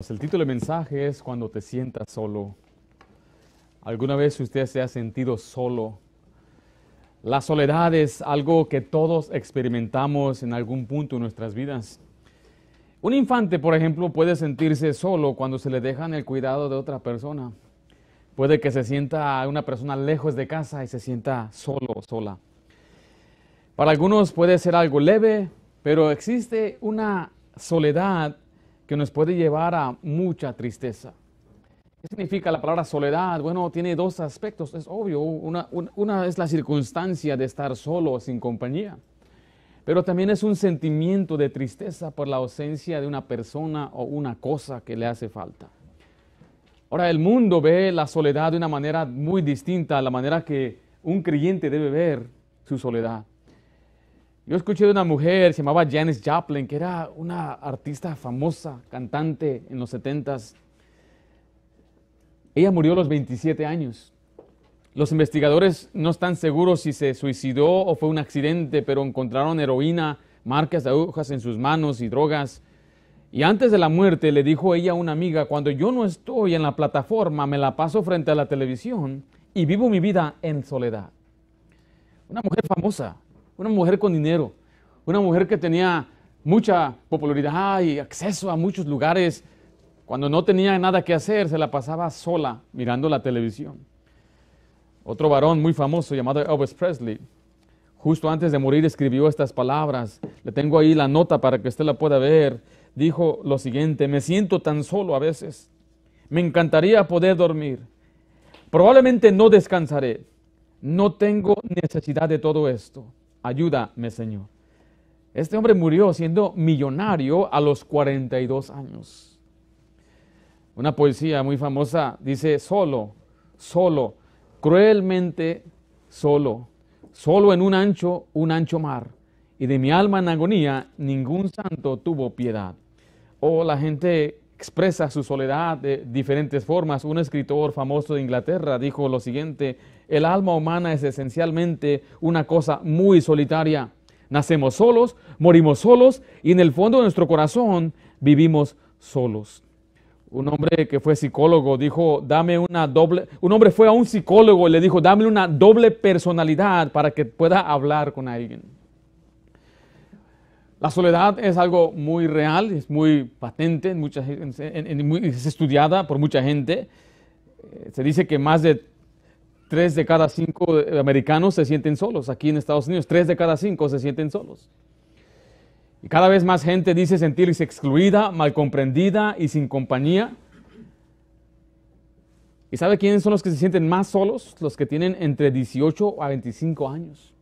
Pues, el título del mensaje es Cuando te sientas solo. ¿Alguna vez usted se ha sentido solo? La soledad es algo que todos experimentamos en algún punto de nuestras vidas. Un infante, por ejemplo, puede sentirse solo cuando se le dejan el cuidado de otra persona. Puede que se sienta una persona lejos de casa y se sienta solo, sola. Para algunos puede ser algo leve, pero existe una soledad que nos puede llevar a mucha tristeza. ¿Qué significa la palabra soledad? Bueno, tiene dos aspectos, es obvio. Una, es la circunstancia de estar solo, o sin compañía, pero también es un sentimiento de tristeza por la ausencia de una persona o una cosa que le hace falta. Ahora, el mundo ve la soledad de una manera muy distinta a la manera que un creyente debe ver su soledad. Yo escuché de una mujer, se llamaba Janis Joplin, que era una artista famosa, cantante en los setentas. Ella murió a los 27 años. Los investigadores no están seguros si se suicidó o fue un accidente, pero encontraron heroína, marcas de agujas en sus manos y drogas. Y antes de la muerte le dijo ella a una amiga, cuando yo no estoy en la plataforma, me la paso frente a la televisión y vivo mi vida en soledad. Una mujer famosa, una mujer con dinero, una mujer que tenía mucha popularidad y acceso a muchos lugares. Cuando no tenía nada que hacer, se la pasaba sola mirando la televisión. Otro varón muy famoso llamado Elvis Presley, justo antes de morir escribió estas palabras. Le tengo ahí la nota para que usted la pueda ver. Dijo lo siguiente, me siento tan solo a veces. Me encantaría poder dormir. Probablemente no descansaré. No tengo necesidad de todo esto ayúdame Señor. Este hombre murió siendo millonario a los 42 años. Una poesía muy famosa dice, solo, solo, cruelmente solo, solo en un ancho, un ancho mar, y de mi alma en agonía ningún santo tuvo piedad. O la gente expresa su soledad de diferentes formas. Un escritor famoso de Inglaterra dijo lo siguiente, el alma humana es esencialmente una cosa muy solitaria. Nacemos solos, morimos solos y en el fondo de nuestro corazón vivimos solos. Un hombre que fue psicólogo dijo, dame una doble, un hombre fue a un psicólogo y le dijo, dame una doble personalidad para que pueda hablar con alguien. La soledad es algo muy real, es muy patente, es estudiada por mucha gente. Eh, se dice que más de Tres de cada cinco eh, americanos se sienten solos aquí en Estados Unidos. Tres de cada cinco se sienten solos. Y cada vez más gente dice sentirse excluida, mal comprendida y sin compañía. ¿Y sabe quiénes son los que se sienten más solos? Los que tienen entre 18 a 25 años.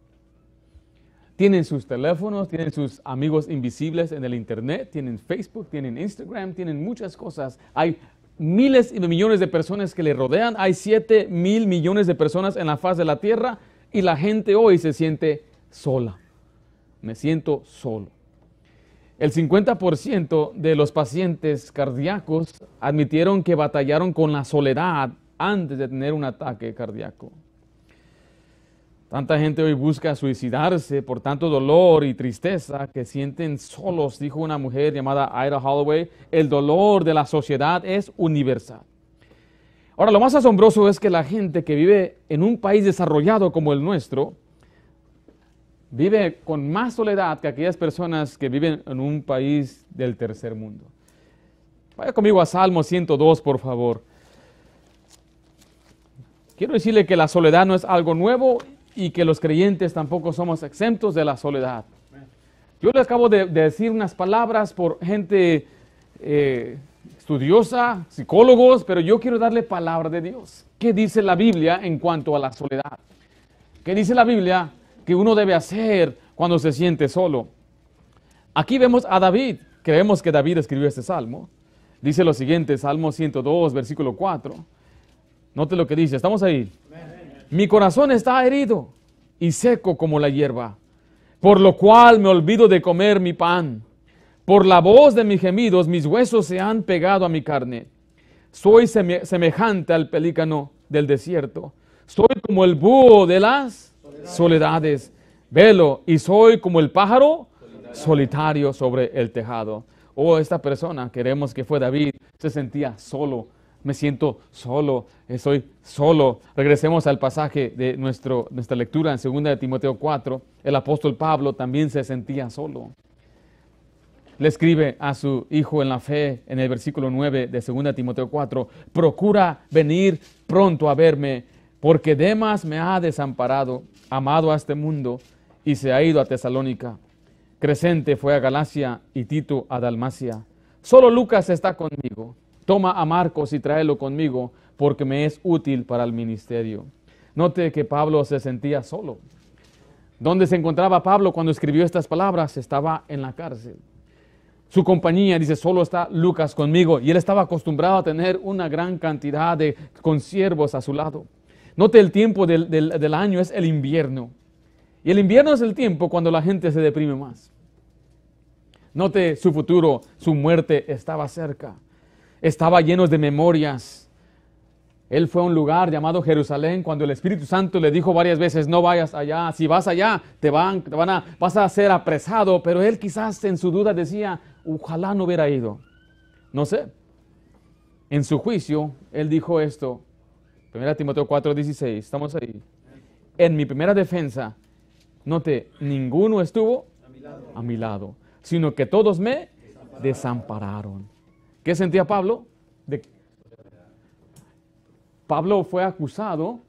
Tienen sus teléfonos, tienen sus amigos invisibles en el Internet, tienen Facebook, tienen Instagram, tienen muchas cosas. Hay miles y millones de personas que le rodean, hay 7 mil millones de personas en la faz de la tierra y la gente hoy se siente sola. Me siento solo. El 50% de los pacientes cardíacos admitieron que batallaron con la soledad antes de tener un ataque cardíaco. Tanta gente hoy busca suicidarse por tanto dolor y tristeza que sienten solos, dijo una mujer llamada Ida Holloway. El dolor de la sociedad es universal. Ahora, lo más asombroso es que la gente que vive en un país desarrollado como el nuestro vive con más soledad que aquellas personas que viven en un país del tercer mundo. Vaya conmigo a Salmo 102, por favor. Quiero decirle que la soledad no es algo nuevo y que los creyentes tampoco somos exentos de la soledad. Yo le acabo de, decir unas palabras por gente eh, estudiosa, psicólogos, pero yo quiero darle palabra de Dios. ¿Qué dice la Biblia en cuanto a la soledad? ¿Qué dice la Biblia que uno debe hacer cuando se siente solo? Aquí vemos a David, creemos que David escribió este salmo. Dice lo siguiente, Salmo 102, versículo 4. Note lo que dice, estamos ahí. Mi corazón está herido, y seco como la hierba, por lo cual me olvido de comer mi pan. Por la voz de mis gemidos mis huesos se han pegado a mi carne. Soy semejante al pelícano del desierto. Soy como el búho de las soledades. Velo y soy como el pájaro solitario. solitario sobre el tejado. Oh, esta persona, queremos que fue David, se sentía solo, me siento solo, estoy solo. Regresemos al pasaje de nuestra lectura en 2 de Timoteo 4. El apóstol Pablo también se sentía solo. Le escribe a su hijo en la fe en el versículo 9 de 2 Timoteo 4, procura venir pronto a verme, porque Demas me ha desamparado, amado a este mundo, y se ha ido a Tesalónica. Crescente fue a Galacia y Tito a Dalmacia. Solo Lucas está conmigo. Toma a Marcos y tráelo conmigo, porque me es útil para el ministerio. Note que Pablo se sentía solo. ¿Dónde se encontraba Pablo cuando escribió estas palabras? Estaba en la cárcel. Su compañía, dice, solo está Lucas conmigo. Y él estaba acostumbrado a tener una gran cantidad de consiervos a su lado. Note el tiempo del, del año, es el invierno. Y el invierno es el tiempo cuando la gente se deprime más. Note su futuro, su muerte estaba cerca estaba lleno de memorias. Él fue a un lugar llamado Jerusalén cuando el Espíritu Santo le dijo varias veces, no vayas allá, si vas allá te van, te van a, vas a ser apresado, pero él quizás en su duda decía, ojalá no hubiera ido. No sé. En su juicio, él dijo esto, 1 Timoteo 4, 16, estamos ahí. En mi primera defensa, te ninguno estuvo a mi lado, sino que todos me desampararon. ¿Qué sentía Pablo? Pablo fue acusado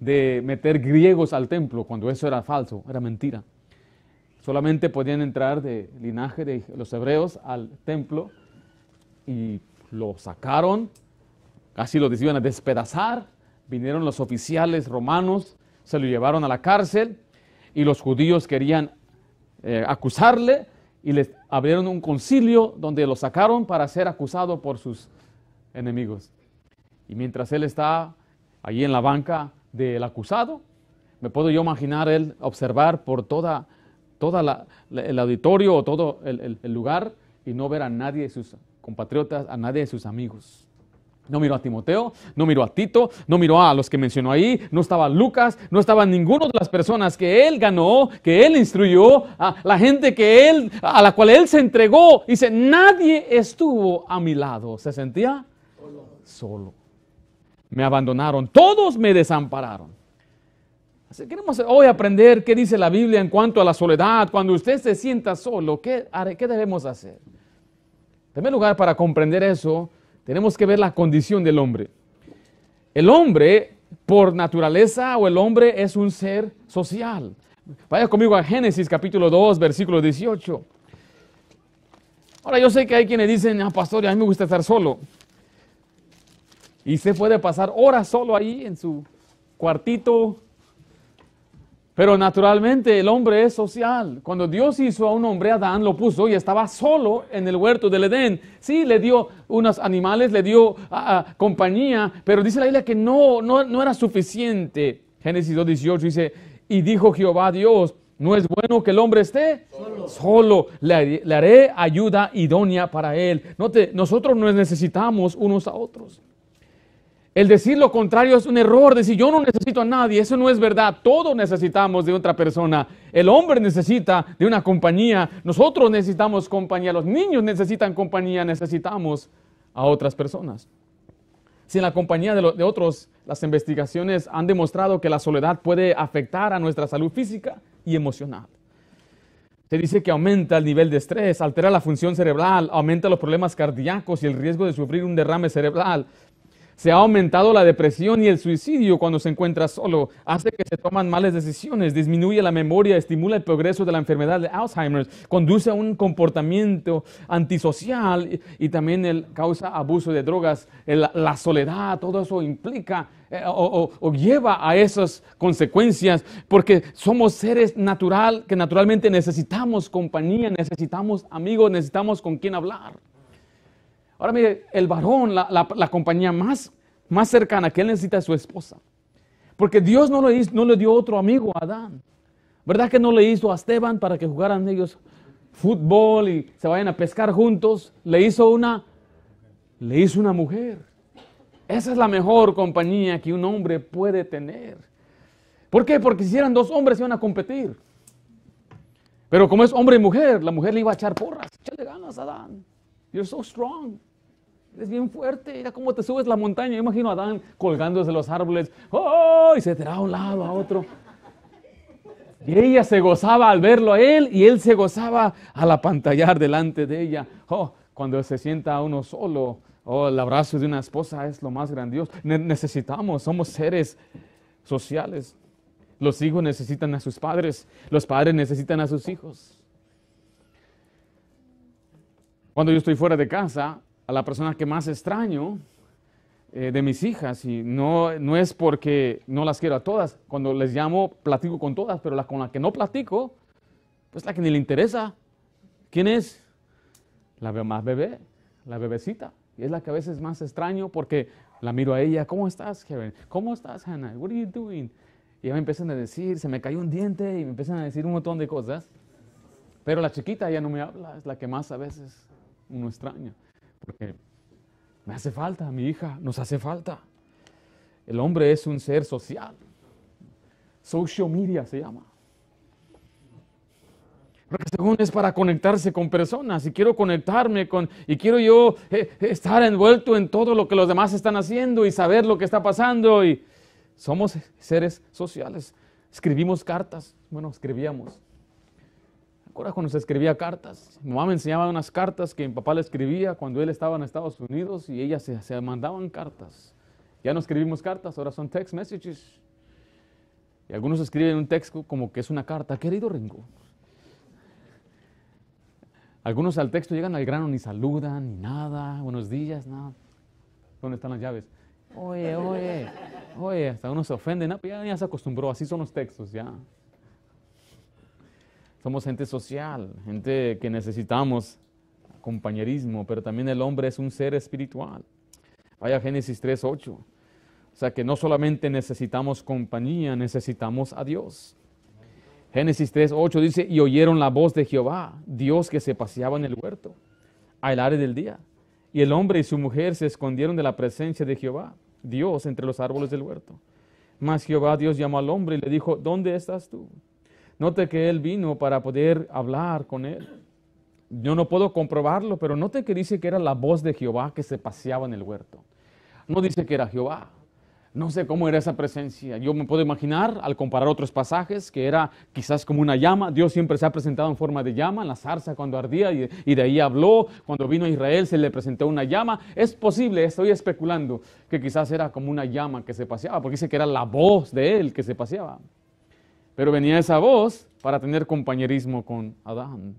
de meter griegos al templo cuando eso era falso, era mentira. Solamente podían entrar de linaje de los hebreos al templo y lo sacaron, casi lo iban a despedazar, vinieron los oficiales romanos, se lo llevaron a la cárcel y los judíos querían eh, acusarle y les abrieron un concilio donde lo sacaron para ser acusado por sus enemigos. Y mientras él está allí en la banca del acusado, me puedo yo imaginar él observar por toda, toda el auditorio o todo el lugar y no ver a nadie de sus compatriotas, a nadie de sus amigos. No miró a Timoteo, no miró a Tito, no miró a los que mencionó ahí, no estaba Lucas, no estaba ninguno de las personas que él ganó, que él instruyó, a la gente que él, a la cual él se entregó. Dice, nadie estuvo a mi lado. Se sentía solo. Me abandonaron, todos me desampararon. queremos hoy aprender qué dice la Biblia en cuanto a la soledad. Cuando usted se sienta solo, ¿qué, qué debemos hacer? En primer lugar, para comprender eso, tenemos que ver la condición del hombre. El hombre, por naturaleza o el hombre, es un ser social. Vaya conmigo a Génesis capítulo 2, versículo 18. Ahora yo sé que hay quienes dicen, ah, pastor, a mí me gusta estar solo. Y se puede pasar horas solo ahí en su cuartito, pero naturalmente el hombre es social. Cuando Dios hizo a un hombre, Adán lo puso y estaba solo en el huerto del Edén. Sí, le dio unos animales, le dio ah, ah, compañía, pero dice la Biblia que no, no, era suficiente. Génesis 2.18 dice, y dijo Jehová Dios, no es bueno que el hombre esté solo. Le, haré ayuda idónea para él. nosotros nos necesitamos unos a otros. El decir lo contrario es un error, decir yo no necesito a nadie, eso no es verdad, todos necesitamos de otra persona, el hombre necesita de una compañía, nosotros necesitamos compañía, los niños necesitan compañía, necesitamos a otras personas. Sin la compañía de, de otros, las investigaciones han demostrado que la soledad puede afectar a nuestra salud física y emocional. Se dice que aumenta el nivel de estrés, altera la función cerebral, aumenta los problemas cardíacos y el riesgo de sufrir un derrame cerebral, se ha aumentado la depresión y el suicidio cuando se encuentra solo. Hace que se toman malas decisiones, disminuye la memoria, estimula el progreso de la enfermedad de Alzheimer, conduce a un comportamiento antisocial y, también causa abuso de drogas, la soledad, todo eso implica eh, o, o, lleva a esas consecuencias porque somos seres natural que naturalmente necesitamos compañía, necesitamos amigos, necesitamos con quién hablar. Ahora mire, el varón, la, compañía más, más cercana que él necesita es su esposa. Porque Dios no le, no le dio otro amigo a Adán. ¿Verdad que no le hizo a Esteban para que jugaran ellos fútbol y se vayan a pescar juntos? Le hizo una, le hizo una mujer. Esa es la mejor compañía que un hombre puede tener. ¿Por qué? Porque si eran dos hombres iban a competir. Pero como es hombre y mujer, la mujer le iba a echar porras. Échale ganas, Adán. You're so strong. Eres bien fuerte. Mira cómo te subes la montaña. Yo imagino a Adán colgando desde los árboles. ¡Oh! Y se tiraba a un lado, a otro. Y ella se gozaba al verlo a él y él se gozaba al apantallar delante de ella. Oh, cuando se sienta uno solo, oh, el abrazo de una esposa es lo más grandioso. necesitamos, somos seres sociales. Los hijos necesitan a sus padres, los padres necesitan a sus hijos. Cuando yo estoy fuera de casa, a la persona que más extraño eh, de mis hijas, y no, no es porque no las quiero a todas, cuando les llamo platico con todas, pero la con la que no platico, pues la que ni le interesa. ¿Quién es? La más bebé, la bebecita. Y es la que a veces más extraño porque la miro a ella, ¿cómo estás, Kevin? ¿Cómo estás, Hannah? ¿Qué estás haciendo? Y ya me empiezan a decir, se me cayó un diente y me empiezan a decir un montón de cosas. Pero la chiquita ya no me habla, es la que más a veces uno extraña, porque me hace falta, mi hija, nos hace falta. El hombre es un ser social. Social media se llama. Porque según es para conectarse con personas y quiero conectarme con, y quiero yo eh, eh, estar envuelto en todo lo que los demás están haciendo y saber lo que está pasando. Y somos seres sociales. Escribimos cartas, bueno, escribíamos acuerdas cuando se escribía cartas? Mi mamá me enseñaba unas cartas que mi papá le escribía cuando él estaba en Estados Unidos y ellas se, mandaban cartas. Ya no escribimos cartas, ahora son text messages. Y algunos escriben un texto como que es una carta. Querido Ringo, algunos al texto llegan al grano, ni saludan, ni nada, buenos días, nada. ¿Dónde están las llaves? Oye, oye, oye, hasta uno se ofenden, ¿no? ya se acostumbró, así son los textos, ya. Somos gente social, gente que necesitamos compañerismo, pero también el hombre es un ser espiritual. Vaya Génesis 3.8. O sea que no solamente necesitamos compañía, necesitamos a Dios. Génesis 3.8 dice, y oyeron la voz de Jehová, Dios que se paseaba en el huerto, al área del día. Y el hombre y su mujer se escondieron de la presencia de Jehová, Dios, entre los árboles del huerto. Mas Jehová Dios llamó al hombre y le dijo, ¿dónde estás tú? Note que él vino para poder hablar con él. Yo no puedo comprobarlo, pero note que dice que era la voz de Jehová que se paseaba en el huerto. No dice que era Jehová. No sé cómo era esa presencia. Yo me puedo imaginar, al comparar otros pasajes, que era quizás como una llama. Dios siempre se ha presentado en forma de llama, en la zarza cuando ardía y, de ahí habló. Cuando vino a Israel se le presentó una llama. Es posible, estoy especulando, que quizás era como una llama que se paseaba, porque dice que era la voz de él que se paseaba. Pero venía esa voz para tener compañerismo con Adán.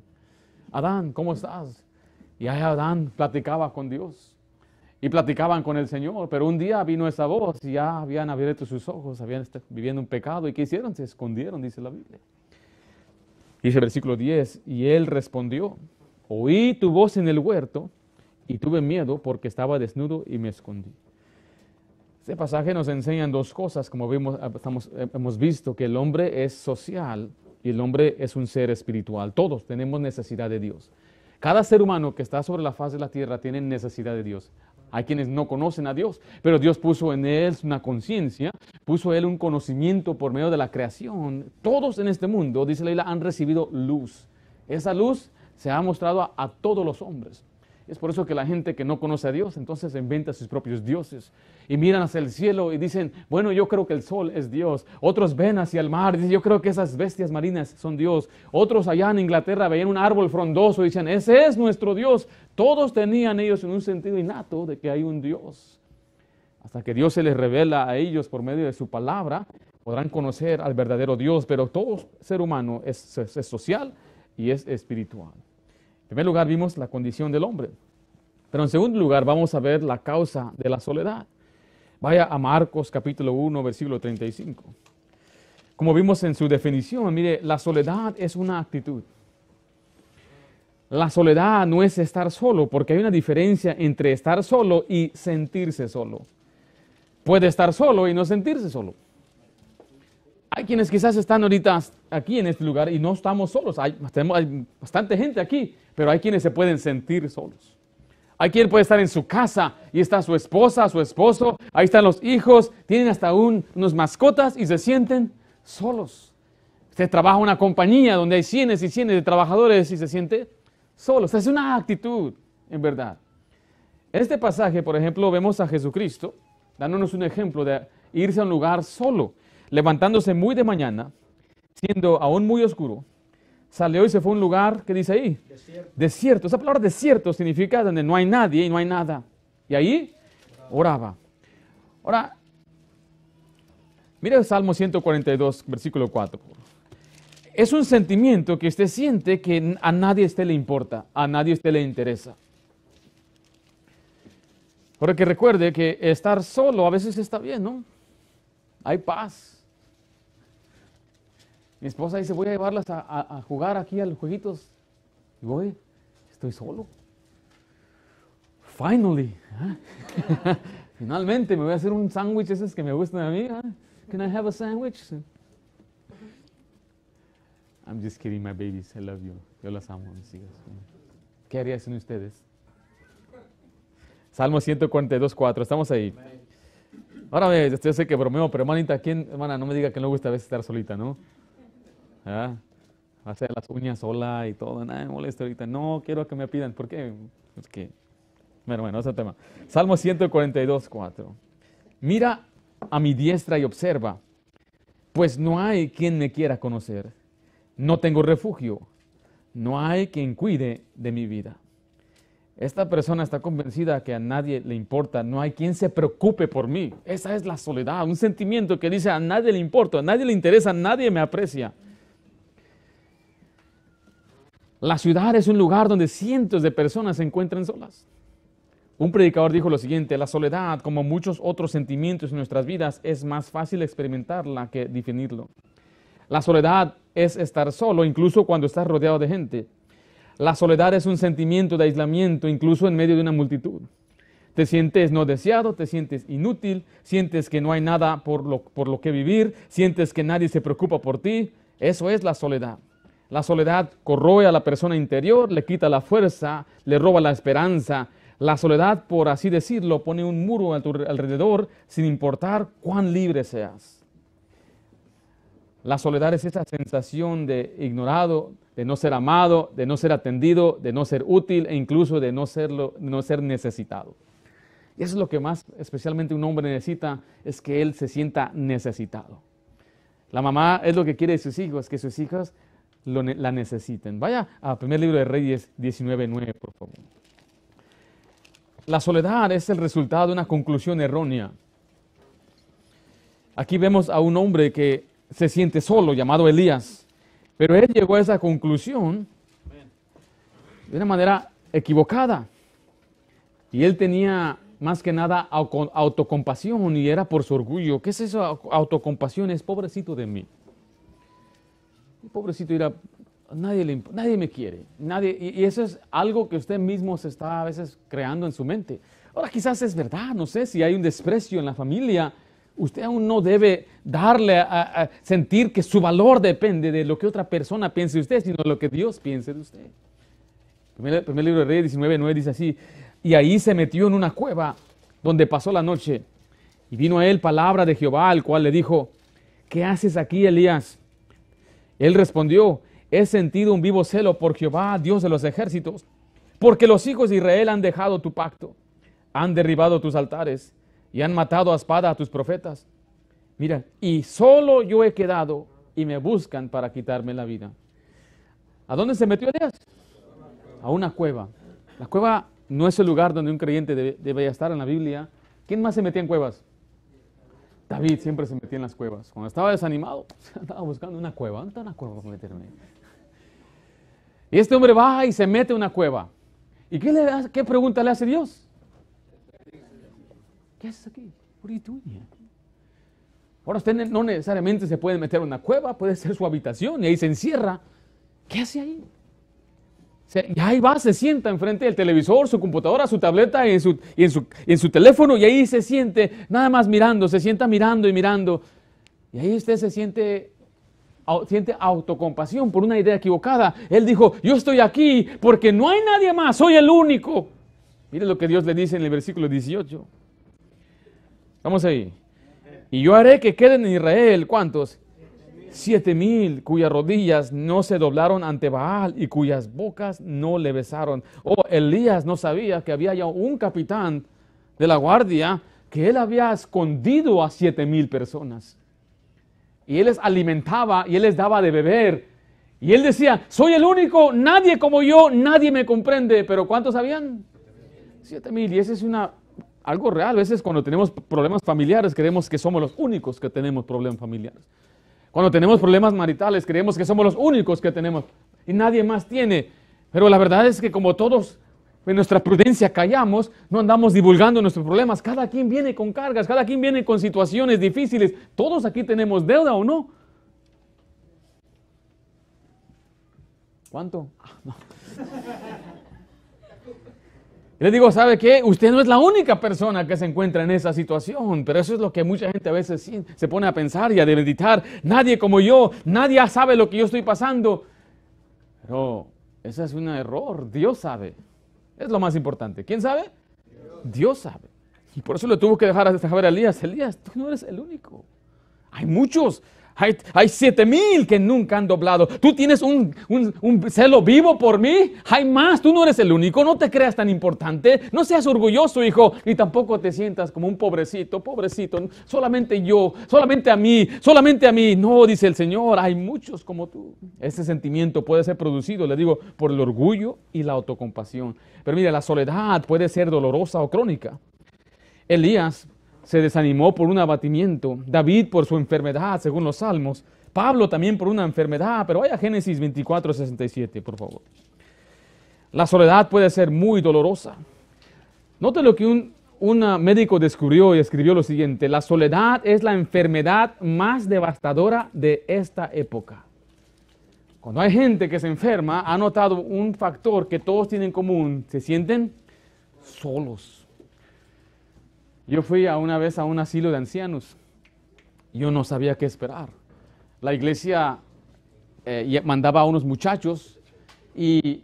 Adán, ¿cómo estás? Y ahí Adán platicaba con Dios y platicaban con el Señor, pero un día vino esa voz y ya habían abierto sus ojos, habían estado viviendo un pecado y ¿qué hicieron? Se escondieron, dice la Biblia. Dice el versículo 10, y él respondió, oí tu voz en el huerto y tuve miedo porque estaba desnudo y me escondí. Este pasaje nos enseña dos cosas, como eh, eh, hemos visto, que el hombre es social y el hombre es un ser espiritual. Todos tenemos necesidad de Dios. Cada ser humano que está sobre la faz de la tierra tiene necesidad de Dios. Hay quienes no conocen a Dios, pero Dios puso en él una conciencia, puso en él un conocimiento por medio de la creación. Todos en este mundo, dice Leila, han recibido luz. Esa luz se ha mostrado a todos los hombres. Es por eso que la gente que no conoce a Dios, entonces inventa sus propios dioses y miran hacia el cielo y dicen, bueno, yo creo que el sol es Dios. Otros ven hacia el mar y dicen, yo creo que esas bestias marinas son Dios. Otros allá en Inglaterra veían un árbol frondoso y dicen, ese es nuestro Dios. Todos tenían ellos en un sentido innato de que hay un Dios. Hasta que Dios se les revela a ellos por medio de su palabra, podrán conocer al verdadero Dios, pero todo ser humano es social y es espiritual. En primer lugar, vimos la condición del hombre. Pero en segundo lugar, vamos a ver la causa de la soledad. Vaya a Marcos capítulo 1, versículo 35. Como vimos en su definición, mire, la soledad es una actitud. La soledad no es estar solo, porque hay una diferencia entre estar solo y sentirse solo. Puede estar solo y no sentirse solo. Hay quienes quizás están ahorita aquí en este lugar y no estamos solos. Hay, tenemos, bastante gente aquí, pero hay quienes se pueden sentir solos. Hay quien puede estar en su casa y está su esposa, su esposo, ahí están los hijos, tienen hasta un, unos mascotas y se sienten solos. Usted trabaja en una compañía donde hay cientos y cientos de trabajadores y se siente solo. es una actitud, en verdad. En este pasaje, por ejemplo, vemos a Jesucristo dándonos un ejemplo de irse a un lugar solo levantándose muy de mañana, siendo aún muy oscuro, salió y se fue a un lugar que dice ahí, desierto. Esa palabra desierto significa donde no hay nadie y no hay nada. Y ahí oraba. Ahora, mira el Salmo 142, versículo 4. Es un sentimiento que usted siente que a nadie usted le importa, a nadie usted le interesa. Porque recuerde que estar solo a veces está bien, ¿no? Hay paz. Mi esposa dice, voy a llevarlas a, jugar aquí a los jueguitos. Y voy, estoy solo. Finally. ¿eh? Finalmente me voy a hacer un sándwich, esos que me gustan a mí. ¿eh? Can I have a sandwich? I'm just kidding, my babies. I love you. Yo las amo, mis hijas. ¿Qué harían sin ustedes? Salmo 142.4, Estamos ahí. Ahora, yo sé que bromeo, pero hermanita, ¿quién, hermana, no me diga que no le gusta a veces estar solita, ¿no? a Hacer las uñas sola y todo, nada me molesta ahorita. No quiero que me pidan. ¿Por qué? que, Bueno, bueno, ese tema. Salmo 142, 4. Mira a mi diestra y observa, pues no hay quien me quiera conocer. No tengo refugio. No hay quien cuide de mi vida. Esta persona está convencida que a nadie le importa, no hay quien se preocupe por mí. Esa es la soledad, un sentimiento que dice a nadie le importa, a nadie le interesa, a nadie me aprecia. La ciudad es un lugar donde cientos de personas se encuentran solas. Un predicador dijo lo siguiente, la soledad, como muchos otros sentimientos en nuestras vidas, es más fácil experimentarla que definirlo. La soledad es estar solo, incluso cuando estás rodeado de gente. La soledad es un sentimiento de aislamiento, incluso en medio de una multitud. Te sientes no deseado, te sientes inútil, sientes que no hay nada por lo, por lo que vivir, sientes que nadie se preocupa por ti. Eso es la soledad. La soledad corroe a la persona interior, le quita la fuerza, le roba la esperanza. La soledad, por así decirlo, pone un muro a tu alrededor sin importar cuán libre seas. La soledad es esa sensación de ignorado, de no ser amado, de no ser atendido, de no ser útil e incluso de no, no ser necesitado. Y eso es lo que más especialmente un hombre necesita, es que él se sienta necesitado. La mamá es lo que quiere de sus hijos, que sus hijos la necesiten. Vaya al primer libro de Reyes 19.9, por favor. La soledad es el resultado de una conclusión errónea. Aquí vemos a un hombre que se siente solo, llamado Elías, pero él llegó a esa conclusión de una manera equivocada. Y él tenía más que nada autocompasión y era por su orgullo. ¿Qué es eso? Autocompasión es pobrecito de mí pobrecito nadie, le, nadie me quiere, nadie, y, eso es algo que usted mismo se está a veces creando en su mente. Ahora quizás es verdad, no sé, si hay un desprecio en la familia, usted aún no debe darle a, sentir que su valor depende de lo que otra persona piense de usted, sino de lo que Dios piense de usted. El primer, el primer libro de Reyes 19, 9 dice así, y ahí se metió en una cueva donde pasó la noche. Y vino a él palabra de Jehová, al cual le dijo, ¿qué haces aquí, Elías? Él respondió, he sentido un vivo celo por Jehová, Dios de los ejércitos, porque los hijos de Israel han dejado tu pacto, han derribado tus altares y han matado a espada a tus profetas. Mira, y solo yo he quedado y me buscan para quitarme la vida. ¿A dónde se metió Dios? A una cueva. La cueva no es el lugar donde un creyente debe, estar en la Biblia. ¿Quién más se metía en cuevas? David siempre se metía en las cuevas. Cuando estaba desanimado, andaba buscando una cueva. ¿Dónde está una cueva para meterme? Y este hombre va y se mete en una cueva. ¿Y qué, le qué pregunta le hace Dios? ¿Qué haces aquí? Ahora usted no necesariamente se puede meter a una cueva, puede ser su habitación y ahí se encierra. ¿Qué hace ahí? Y ahí va, se sienta enfrente del televisor, su computadora, su tableta y en su, en su, teléfono. Y ahí se siente nada más mirando, se sienta mirando y mirando. Y ahí usted se siente, siente autocompasión por una idea equivocada. Él dijo, yo estoy aquí porque no hay nadie más, soy el único. Mire lo que Dios le dice en el versículo 18. Vamos ahí. Y yo haré que queden en Israel, ¿cuántos? Siete mil cuyas rodillas no se doblaron ante Baal y cuyas bocas no le besaron. Oh, Elías no sabía que había ya un capitán de la guardia que él había escondido a siete mil personas. Y él les alimentaba y él les daba de beber. Y él decía, soy el único, nadie como yo, nadie me comprende. Pero ¿cuántos habían? Siete mil. Y ese es una algo real. A veces cuando tenemos problemas familiares creemos que somos los únicos que tenemos problemas familiares. Cuando tenemos problemas maritales, creemos que somos los únicos que tenemos y nadie más tiene. Pero la verdad es que como todos en nuestra prudencia callamos, no andamos divulgando nuestros problemas. Cada quien viene con cargas, cada quien viene con situaciones difíciles. Todos aquí tenemos deuda o no. ¿Cuánto? Ah, no. Y digo, ¿sabe qué? Usted no es la única persona que se encuentra en esa situación, pero eso es lo que mucha gente a veces sí, se pone a pensar y a meditar. Nadie como yo, nadie sabe lo que yo estoy pasando. Pero ese es un error, Dios sabe. Es lo más importante. ¿Quién sabe? Dios, sabe. Y por eso le tuvo que dejar a saber a Elías, Elías, tú no eres el único. Hay muchos hay, siete mil que nunca han doblado. Tú tienes un, celo vivo por mí. Hay más. Tú no eres el único. No te creas tan importante. No seas orgulloso, hijo. Y tampoco te sientas como un pobrecito. Pobrecito. Solamente yo. Solamente a mí. Solamente a mí. No, dice el Señor. Hay muchos como tú. Ese sentimiento puede ser producido, le digo, por el orgullo y la autocompasión. Pero mira, la soledad puede ser dolorosa o crónica. Elías se desanimó por un abatimiento, David por su enfermedad, según los salmos, Pablo también por una enfermedad, pero vaya Génesis 24, 67, por favor. La soledad puede ser muy dolorosa. Note lo que un un médico descubrió y escribió lo siguiente, la soledad es la enfermedad más devastadora de esta época. Cuando hay gente que se enferma, ha notado un factor que todos tienen en común, se sienten solos. Yo fui a una vez a un asilo de ancianos. Yo no sabía qué esperar. La iglesia eh, mandaba a unos muchachos y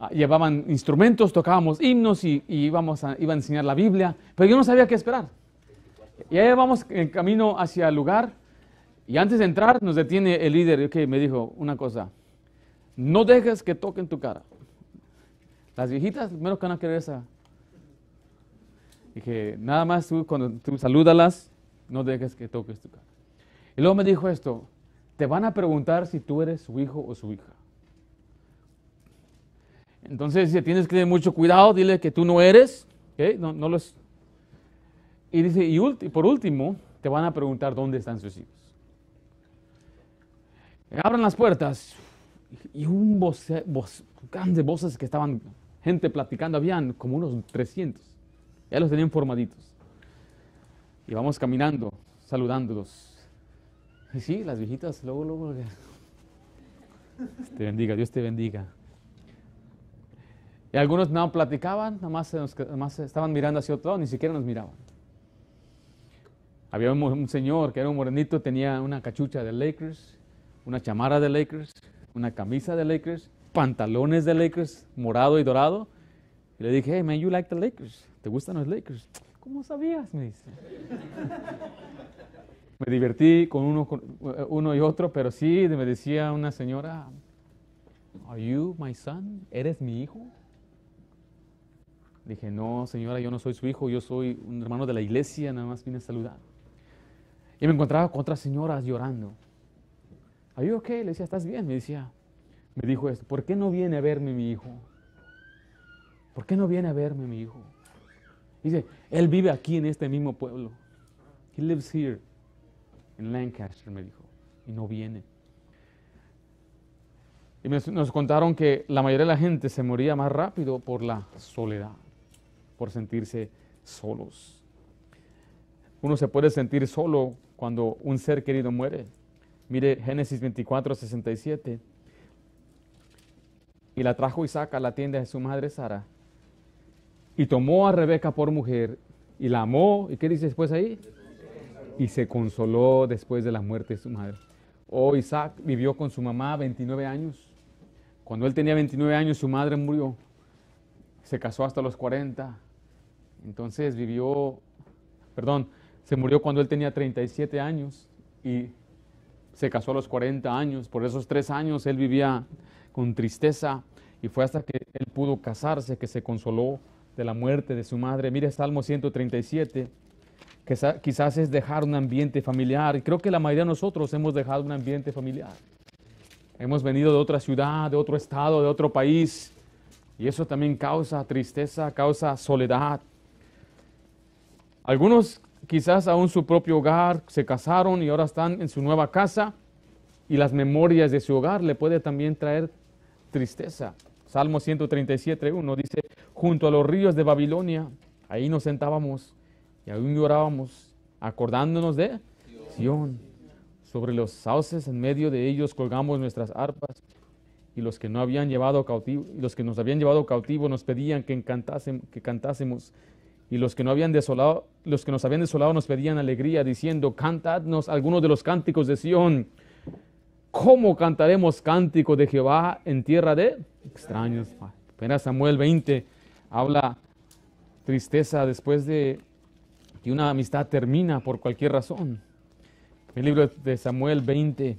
ah, llevaban instrumentos, tocábamos himnos y, a, iba a enseñar la Biblia, pero yo no sabía qué esperar. Y ahí vamos en camino hacia el lugar y antes de entrar nos detiene el líder, que me dijo una cosa, no dejes que toquen tu cara. Las viejitas menos que van a querer esa, Dije, nada más tú, cuando tú salúdalas, no dejes que toques tu cara. Y luego me dijo esto, te van a preguntar si tú eres su hijo o su hija. Entonces, si tienes que tener mucho cuidado, dile que tú no eres, no, los... Y dice, y, por último, te van a preguntar dónde están sus hijos. Abran las puertas y un gran de voces que estaban, gente platicando, habían como unos 300. Ya los tenían formaditos. Y vamos caminando, saludándolos. Y sí, las viejitas, luego, luego. Te bendiga, Dios te bendiga. Y algunos no platicaban, nada más, más estaban mirando hacia otro lado, ni siquiera nos miraban. Había un, un, señor que era un morenito, tenía una cachucha de Lakers, una chamara de Lakers, una camisa de Lakers, pantalones de Lakers, morado y dorado. Y le dije, hey man, you like the Lakers. ¿te gustan los Lakers? ¿Cómo sabías? Me me divertí con eh, uno, y otro, pero sí me decía una señora, ¿Are you my son? ¿Eres mi hijo? Dije, no, señora, yo no soy su hijo, yo soy un hermano de la iglesia, nada más vine a saludar. Y me encontraba con otras señoras llorando. ¿Are you Le decía, ¿estás bien? Me decía, me dijo esto, ¿por qué no viene a verme mi hijo? ¿Por qué no viene a verme mi hijo? Dice, él vive aquí en este mismo pueblo. He lives here, in Lancaster, me dijo, y no viene. Y nos contaron que la mayoría de la gente se moría más rápido por la soledad, por sentirse solos. Uno se puede sentir solo cuando un ser querido muere. Mire Génesis 24, 67. Y la trajo Isaac a la tienda de su madre Sara y tomó a Rebeca por mujer y la amó. ¿Y qué dice después ahí? Y se consoló después de la muerte de su madre. Oh, Isaac vivió con su mamá 29 años. Cuando él tenía 29 años, su madre murió. Se casó hasta los 40. Entonces vivió, perdón, se murió cuando él tenía 37 años y se casó a los 40 años. Por esos tres años él vivía con tristeza y fue hasta que él pudo casarse que se consoló de la muerte de su madre. Mire Salmo 137, que quizás es dejar un ambiente familiar. Creo que la mayoría de nosotros hemos dejado un ambiente familiar. Hemos venido de otra ciudad, de otro estado, de otro país. Y eso también causa tristeza, causa soledad. Algunos quizás aún su propio hogar se casaron y ahora están en su nueva casa y las memorias de su hogar le puede también traer tristeza. Salmo 137 Uno dice, junto a los ríos de Babilonia. Ahí nos sentábamos y aún llorábamos, acordándonos de Sión. Sobre los sauces, en medio de ellos colgamos nuestras arpas, y los que, no habían llevado cautivo, los que nos habían llevado cautivo, nos pedían que, que cantásemos, y los que, no habían desolado, los que nos habían desolado nos pedían alegría, diciendo, cantadnos algunos de los cánticos de Sión. ¿Cómo cantaremos cántico de Jehová en tierra de extraños? pena Samuel 20, habla tristeza después de que una amistad termina por cualquier razón. el libro de Samuel 20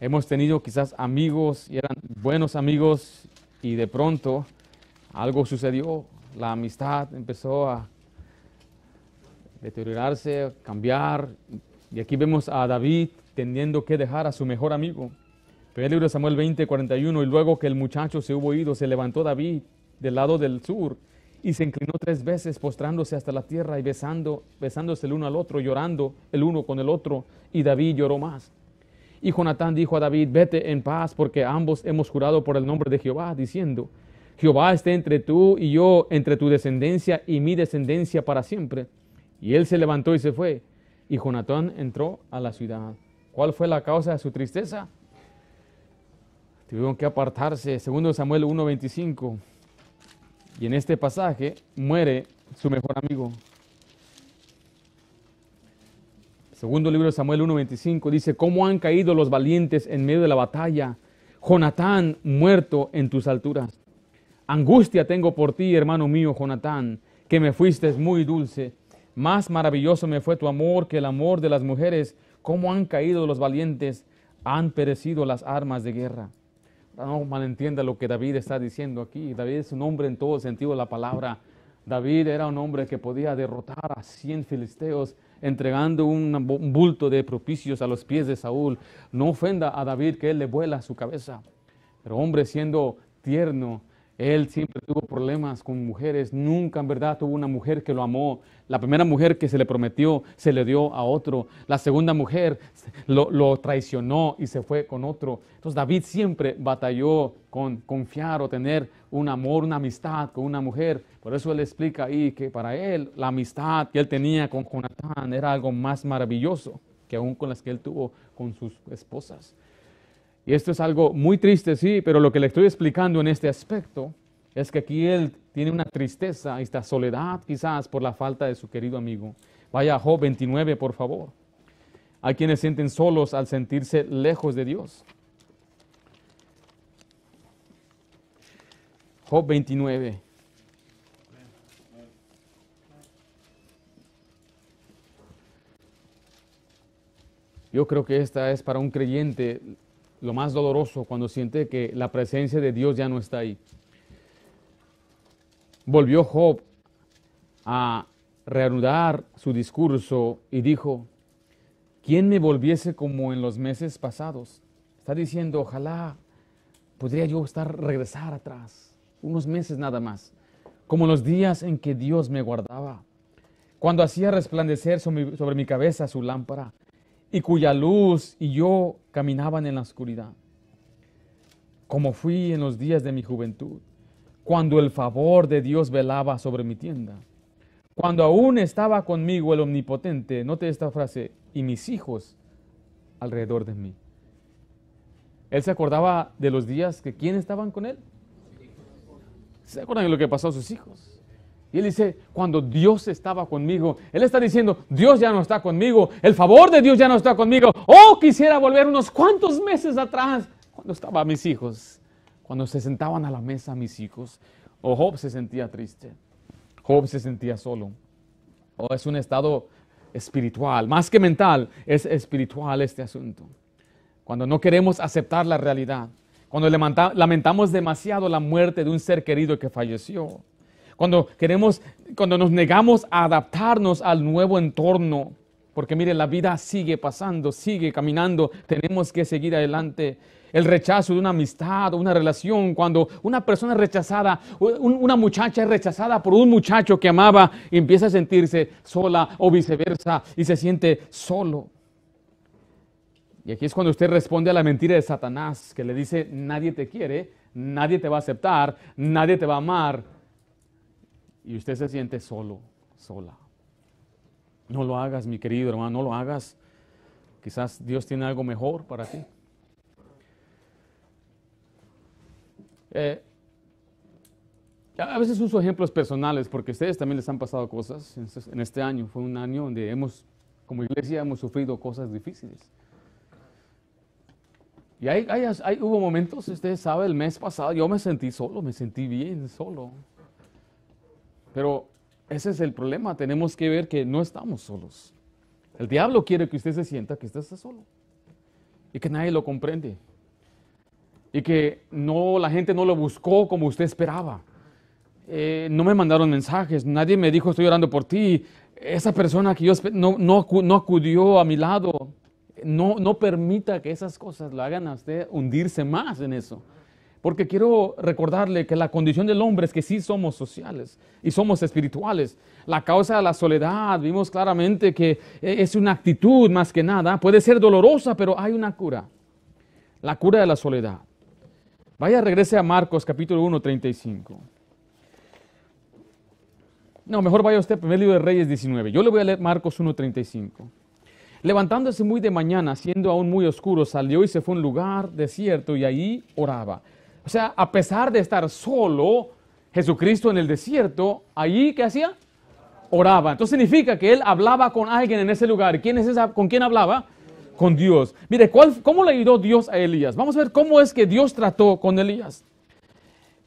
hemos tenido quizás amigos y eran buenos amigos y de pronto algo sucedió, la amistad empezó a deteriorarse, cambiar. Y aquí vemos a David teniendo que dejar a su mejor amigo. el libro de Samuel 20, 41, y luego que el muchacho se hubo ido, se levantó David del lado del sur, y se inclinó tres veces, postrándose hasta la tierra y besando, besándose el uno al otro, llorando el uno con el otro, y David lloró más. Y Jonatán dijo a David, vete en paz, porque ambos hemos jurado por el nombre de Jehová, diciendo, Jehová esté entre tú y yo, entre tu descendencia y mi descendencia para siempre. Y él se levantó y se fue, y Jonatán entró a la ciudad. ¿Cuál fue la causa de su tristeza? Tuvieron que apartarse, segundo Samuel 1.25. Y en este pasaje muere su mejor amigo. Segundo libro de Samuel 1:25 dice, ¿cómo han caído los valientes en medio de la batalla? Jonatán muerto en tus alturas. Angustia tengo por ti, hermano mío, Jonatán, que me fuiste muy dulce. Más maravilloso me fue tu amor que el amor de las mujeres. ¿Cómo han caído los valientes? Han perecido las armas de guerra no malentienda lo que David está diciendo aquí. David es un hombre en todo sentido de la palabra. David era un hombre que podía derrotar a 100 filisteos entregando un bulto de propicios a los pies de Saúl. No ofenda a David que él le vuela su cabeza. Pero hombre siendo tierno, él siempre tuvo problemas con mujeres, nunca en verdad tuvo una mujer que lo amó. La primera mujer que se le prometió se le dio a otro. La segunda mujer lo, traicionó y se fue con otro. Entonces David siempre batalló con confiar o tener un amor, una amistad con una mujer. Por eso él explica ahí que para él la amistad que él tenía con Jonatán era algo más maravilloso que aún con las que él tuvo con sus esposas. Y esto es algo muy triste, sí, pero lo que le estoy explicando en este aspecto es que aquí él tiene una tristeza, esta soledad quizás por la falta de su querido amigo. Vaya a Job 29, por favor. Hay quienes sienten solos al sentirse lejos de Dios. Job 29. Yo creo que esta es para un creyente lo más doloroso cuando siente que la presencia de Dios ya no está ahí. Volvió Job a reanudar su discurso y dijo, ¿quién me volviese como en los meses pasados? Está diciendo, ojalá podría yo estar regresar atrás, unos meses nada más, como los días en que Dios me guardaba, cuando hacía resplandecer sobre mi, sobre mi cabeza su lámpara, y cuya luz y yo caminaban en la oscuridad, como fui en los días de mi juventud, cuando el favor de Dios velaba sobre mi tienda. Cuando aún estaba conmigo el Omnipotente, note esta frase, y mis hijos alrededor de mí. Él se acordaba de los días que quién estaban con él. ¿Se acuerdan de lo que pasó a sus hijos? Y él dice, cuando Dios estaba conmigo, él está diciendo, Dios ya no está conmigo, el favor de Dios ya no está conmigo. Oh, quisiera volver unos cuantos meses atrás, cuando estaba mis hijos, cuando se sentaban a la mesa mis hijos. O oh, Job se sentía triste, Job se sentía solo. oh, es un estado espiritual, más que mental, es espiritual este asunto. Cuando no queremos aceptar la realidad, cuando lamentamos demasiado la muerte de un ser querido que falleció cuando queremos, cuando nos negamos a adaptarnos al nuevo entorno. Porque mire, la vida sigue pasando, sigue caminando, tenemos que seguir adelante. El rechazo de una amistad o una relación, cuando una persona es rechazada, una muchacha es rechazada por un muchacho que amaba y empieza a sentirse sola o viceversa y se siente solo. Y aquí es cuando usted responde a la mentira de Satanás, que le dice, nadie te quiere, nadie te va a aceptar, nadie te va a amar, y usted se siente solo, sola. No lo hagas, mi querido hermano, no lo hagas. Quizás Dios tiene algo mejor para ti. Eh, a veces uso ejemplos personales porque ustedes también les han pasado cosas. Este, en este año fue un año donde hemos, como iglesia, hemos sufrido cosas difíciles. Y hay, hubo momentos, ustedes saben, el mes pasado yo me sentí solo, me sentí bien solo. Pero ese es el problema. Tenemos que ver que no estamos solos. El diablo quiere que usted se sienta que usted está solo y que nadie lo comprende y que no la gente no lo buscó como usted esperaba. Eh, no me mandaron mensajes, nadie me dijo estoy orando por ti. Esa persona que yo no, no, no acudió a mi lado. No, no permita que esas cosas lo hagan a usted hundirse más en eso. Porque quiero recordarle que la condición del hombre es que sí somos sociales y somos espirituales. La causa de la soledad, vimos claramente que e, es una actitud más que nada. Puede ser dolorosa, pero hay una cura. La cura de la soledad. Vaya, regrese a Marcos capítulo 1, 35. No, mejor vaya usted, primer libro de Reyes 19. Yo le voy a leer Marcos 1, 35. Levantándose muy de mañana, siendo aún muy oscuro, salió y se fue a un lugar desierto y allí oraba. O sea, a pesar de estar solo, Jesucristo en el desierto, allí, ¿qué hacía? Oraba. Entonces significa que él hablaba con alguien en ese lugar. ¿Quién es esa? ¿Con quién hablaba? Con Dios. Mire, ¿cómo le ayudó Dios a Elías? Vamos a ver cómo es que Dios trató con Elías.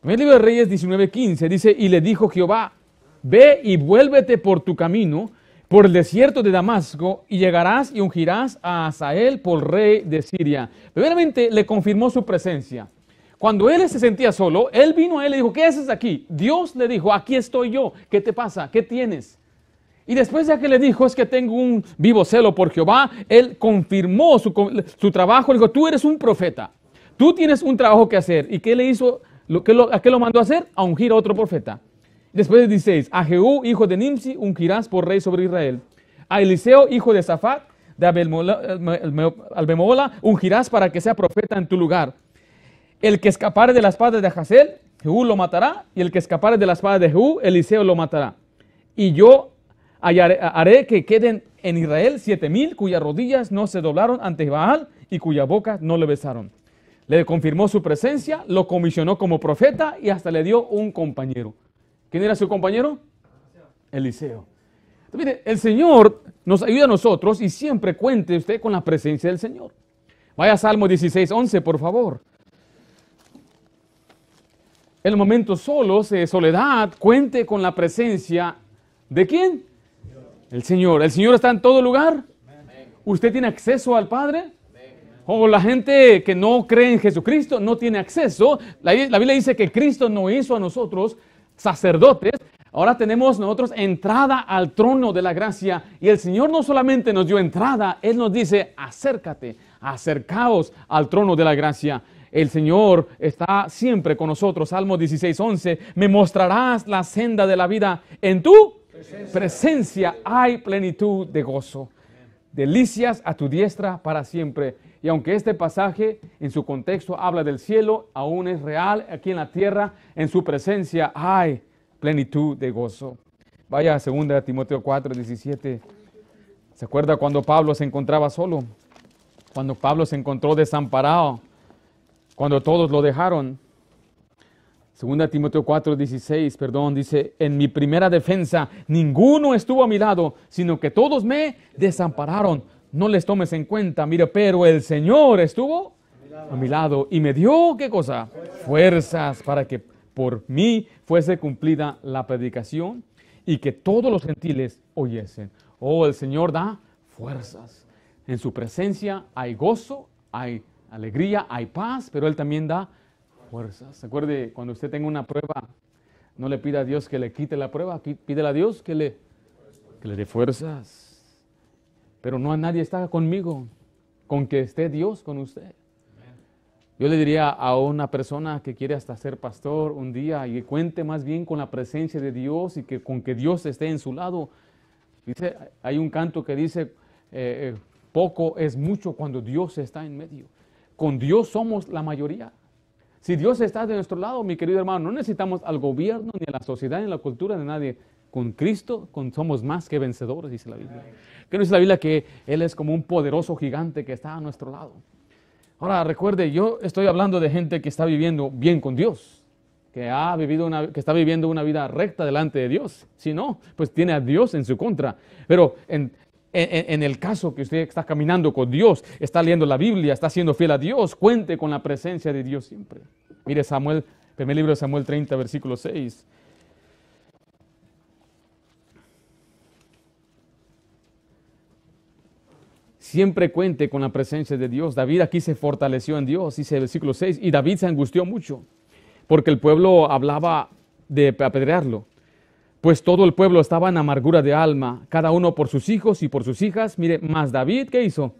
En el libro de Reyes 19:15 dice, y le dijo Jehová, ve y vuélvete por tu camino, por el desierto de Damasco, y llegarás y ungirás a Asael por rey de Siria. Primeramente le confirmó su presencia. Cuando él se sentía solo, él vino a él y le dijo, ¿qué haces aquí? Dios le dijo, aquí estoy yo, ¿qué te pasa? ¿Qué tienes? Y después de que le dijo, es que tengo un vivo celo por Jehová, él confirmó su, trabajo, le dijo, tú eres un profeta, tú tienes un trabajo que hacer. ¿Y qué le hizo? Lo, qué lo, ¿A qué lo mandó a hacer? A ungir a otro profeta. Después de 16, a Jehú, hijo de Nimsi, ungirás por rey sobre Israel. A Eliseo, hijo de Safat, de Abelmola, un eh, ungirás para que sea profeta en tu lugar. El que escapare de las espada de Hazel, Jehú lo matará, y el que escapare de la espada de Jehú, Eliseo lo matará. Y yo haré que queden en Israel siete mil cuyas rodillas no se doblaron ante Baal y cuya boca no le besaron. Le confirmó su presencia, lo comisionó como profeta y hasta le dio un compañero. ¿Quién era su compañero? Eliseo. el Señor nos ayuda a nosotros y siempre cuente usted con la presencia del Señor. Vaya Salmo 16, 11, por favor. El momento solo de soledad, cuente con la presencia de quién? El Señor. ¿El Señor está en todo lugar? ¿Usted tiene acceso al Padre? O la gente que no cree en Jesucristo no tiene acceso. La, Biblia dice que Cristo no hizo a nosotros sacerdotes. Ahora tenemos nosotros entrada al trono de la gracia y el Señor no solamente nos dio entrada, Él nos dice, acércate, acercaos al trono de la gracia. El Señor está siempre con nosotros. Salmo 16, 11. Me mostrarás la senda de la vida. En tu presencia, hay plenitud de gozo. Delicias a tu diestra para siempre. Y aunque este pasaje en su contexto habla del cielo, aún es real aquí en la tierra. En su presencia hay plenitud de gozo. Vaya a 2 Timoteo 4, 17. ¿Se acuerda cuando Pablo se encontraba solo? Cuando Pablo se encontró desamparado cuando todos lo dejaron. Segunda Timoteo 4, 16, perdón, dice, en mi primera defensa ninguno estuvo a mi lado, sino que todos me desampararon. No les tomes en cuenta, mire, pero el Señor estuvo a mi lado y me dio, ¿qué cosa? Fuerzas para que por mí fuese cumplida la predicación y que todos los gentiles oyesen. Oh, el Señor da fuerzas. En su presencia hay gozo, hay alegría, hay paz, pero Él también da fuerzas. Se acuerde, cuando usted tenga una prueba, no le pida a Dios que le quite la prueba, pídele a Dios que le, dé fuerzas. Pero no a nadie está conmigo, con que esté Dios con usted. Yo le diría a una persona que quiere hasta ser pastor un día y cuente más bien con la presencia de Dios y que con que Dios esté en su lado. Dice, hay un canto que dice, eh, eh, poco es mucho cuando Dios está en medio. Con Dios somos la mayoría. Si Dios está de nuestro lado, mi querido hermano, no necesitamos al gobierno, ni a la sociedad, ni a la cultura de nadie. Con Cristo con, somos más que vencedores, dice la Biblia. ¿Qué nos dice la Biblia? Que Él es como un poderoso gigante que está a nuestro lado. Ahora, recuerde, yo estoy hablando de gente que está viviendo bien con Dios, que, ha vivido una, que está viviendo una vida recta delante de Dios. Si no, pues tiene a Dios en su contra. Pero en, en, el caso que usted está caminando con Dios, está leyendo la Biblia, está siendo fiel a Dios, cuente con la presencia de Dios siempre. Mire Samuel, primer libro de Samuel 30, versículo 6. Siempre cuente con la presencia de Dios. David aquí se fortaleció en Dios, dice el versículo 6, y David se angustió mucho, porque el pueblo hablaba de apedrearlo pues todo el pueblo estaba en amargura de alma, cada uno por sus hijos y por sus hijas. Mire, más David, ¿qué hizo?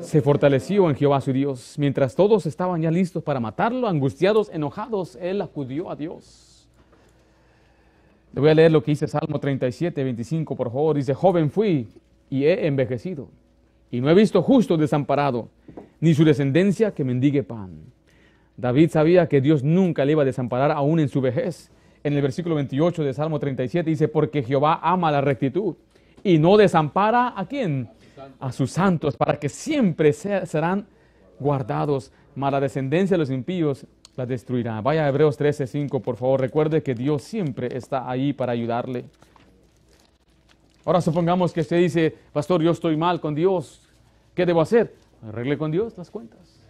Se fortaleció en Jehová su Dios. Mientras todos estaban ya listos para matarlo, angustiados, enojados, él acudió a Dios. Le voy a leer lo que dice Salmo 37, 25, por favor. Dice, joven fui y he envejecido, y no he visto justo desamparado, ni su descendencia que mendigue pan. David sabía que Dios nunca le iba a desamparar aún en su vejez en el versículo 28 de Salmo 37 dice, porque Jehová ama la rectitud y no desampara a quién? A sus santos, para que siempre serán guardados, mas la descendencia de los impíos la destruirá. Vaya a Hebreos 13:5, por favor, recuerde que Dios siempre está ahí para ayudarle. Ahora supongamos que usted dice, pastor, yo estoy mal con Dios, ¿qué debo hacer? Arregle con Dios las cuentas.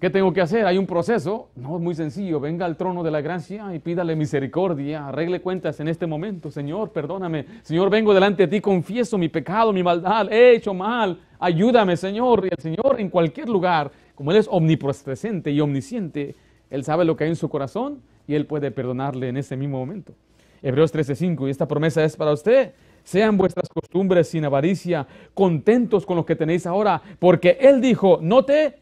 ¿Qué tengo que hacer? ¿Hay un proceso? No, es muy sencillo. Venga al trono de la gracia y pídale misericordia. Arregle cuentas en este momento. Señor, perdóname. Señor, vengo delante de ti. Confieso mi pecado, mi maldad. He hecho mal. Ayúdame, Señor. Y el Señor en cualquier lugar, como Él es omnipresente y omnisciente, Él sabe lo que hay en su corazón y Él puede perdonarle en ese mismo momento. Hebreos 13:5. Y esta promesa es para usted. Sean vuestras costumbres sin avaricia, contentos con lo que tenéis ahora, porque Él dijo, no te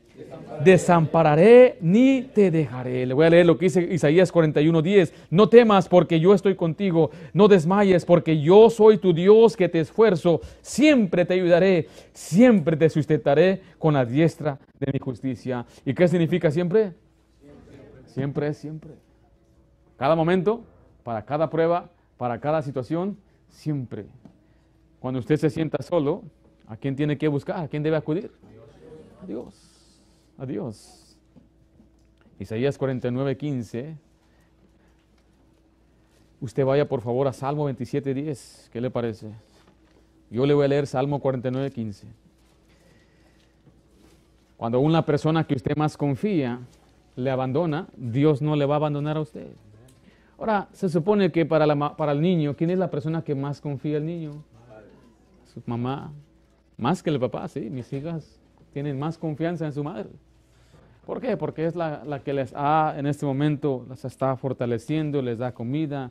desampararé ni te dejaré. Le voy a leer lo que dice Isaías 41:10. No temas porque yo estoy contigo, no desmayes porque yo soy tu Dios que te esfuerzo, siempre te ayudaré, siempre te sustentaré con la diestra de mi justicia. ¿Y qué significa siempre? Siempre es siempre. Cada momento, para cada prueba, para cada situación, siempre. Cuando usted se sienta solo, ¿a quién tiene que buscar? ¿A quién debe acudir? A Dios a Dios. Isaías 49, 15. Usted vaya por favor a Salmo 27, 10. ¿Qué le parece? Yo le voy a leer Salmo 49, 15. Cuando una persona que usted más confía le abandona, Dios no le va a abandonar a usted. Ahora, se supone que para, para el niño, ¿quién es la persona que más confía el niño? Su mamá. Más que el papá, sí. Mis hijas tienen más confianza en su madre. ¿Por qué? Porque es la, que les ha, en este momento, las está fortaleciendo, les da comida.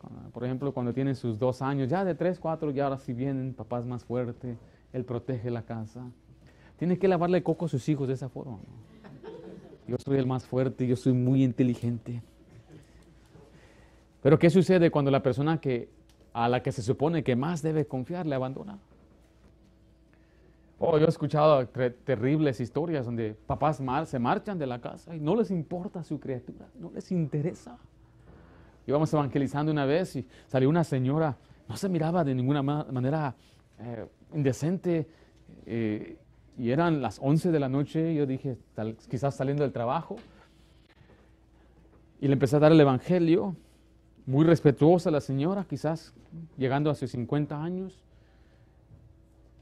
Ah, por ejemplo, cuando tienen sus dos años, ya de tres, cuatro, ya ahora sí vienen, papás más fuerte, él protege la casa. Tiene que lavarle coco a sus hijos de esa forma. Yo soy el más fuerte, yo soy muy inteligente. Pero ¿qué sucede cuando la persona que, a la que se supone que más debe confiar le abandona? Oh, yo he escuchado terribles historias donde papás mal se marchan de la casa y no les importa su criatura, no les interesa. Íbamos evangelizando una vez y salió una señora, no se miraba de ninguna manera eh, indecente eh, y eran las 11 de la noche, yo dije, quizás saliendo del trabajo. Y le empecé a dar el evangelio, muy respetuosa la señora, quizás llegando a sus 50 años.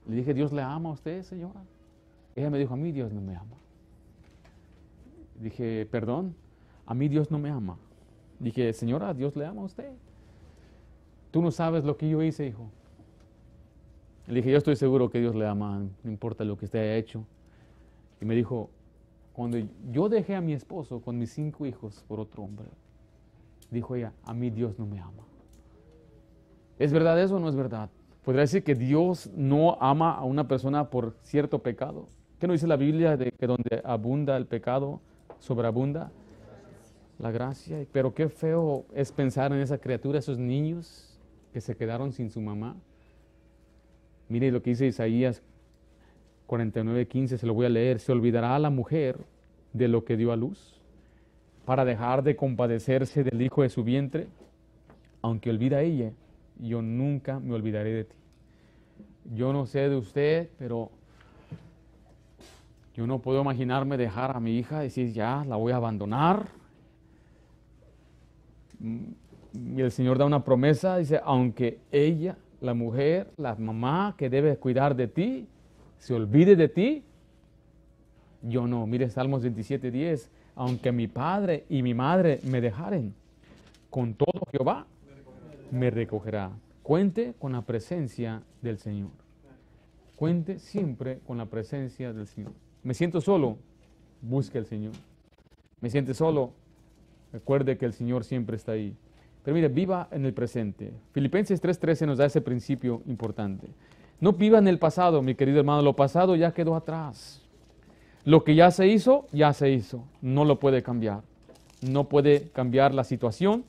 Le dije, Dios le ama a usted, señora. Ella me dijo, a mí Dios no me ama. Dije, perdón, a mí Dios no me ama. Dije, señora, Dios le ama a usted. Tú no sabes lo que yo hice, hijo. Le dije, yo estoy seguro que Dios le ama, no importa lo que usted haya hecho. Y me dijo, cuando yo dejé a mi esposo con mis cinco hijos por otro hombre, dijo ella, a mí Dios no me ama. ¿Es verdad eso o no es verdad? ¿Podría decir que Dios no ama a una persona por cierto pecado? ¿Qué nos dice la Biblia de que donde abunda el pecado, sobreabunda la gracia? Pero qué feo es pensar en esa criatura, esos niños que se quedaron sin su mamá. Mire lo que dice Isaías 49:15, se lo voy a leer. Se olvidará la mujer de lo que dio a luz para dejar de compadecerse del hijo de su vientre, aunque olvida ella, yo nunca me olvidaré de ti yo no sé de usted, pero yo no puedo imaginarme dejar a mi hija y decir, ya, la voy a abandonar. Mm, y el Señor da una promesa, dice, aunque ella, la mujer, la mamá que debe cuidar de ti, se olvide de ti, yo no. Mire Salmos 27, 10, aunque mi padre y mi madre me dejaren, con todo Jehová me recogerá. Cuente con la presencia del Señor. Cuente siempre con la presencia del Señor. Me siento solo, busque al Señor. Me siente solo, recuerde que el Señor siempre está ahí. Pero mire, viva en el presente. Filipenses 3:13 nos da ese principio importante. No viva en el pasado, mi querido hermano, lo pasado ya quedó atrás. Lo que ya se hizo, ya se hizo. No lo puede cambiar. No puede cambiar la situación,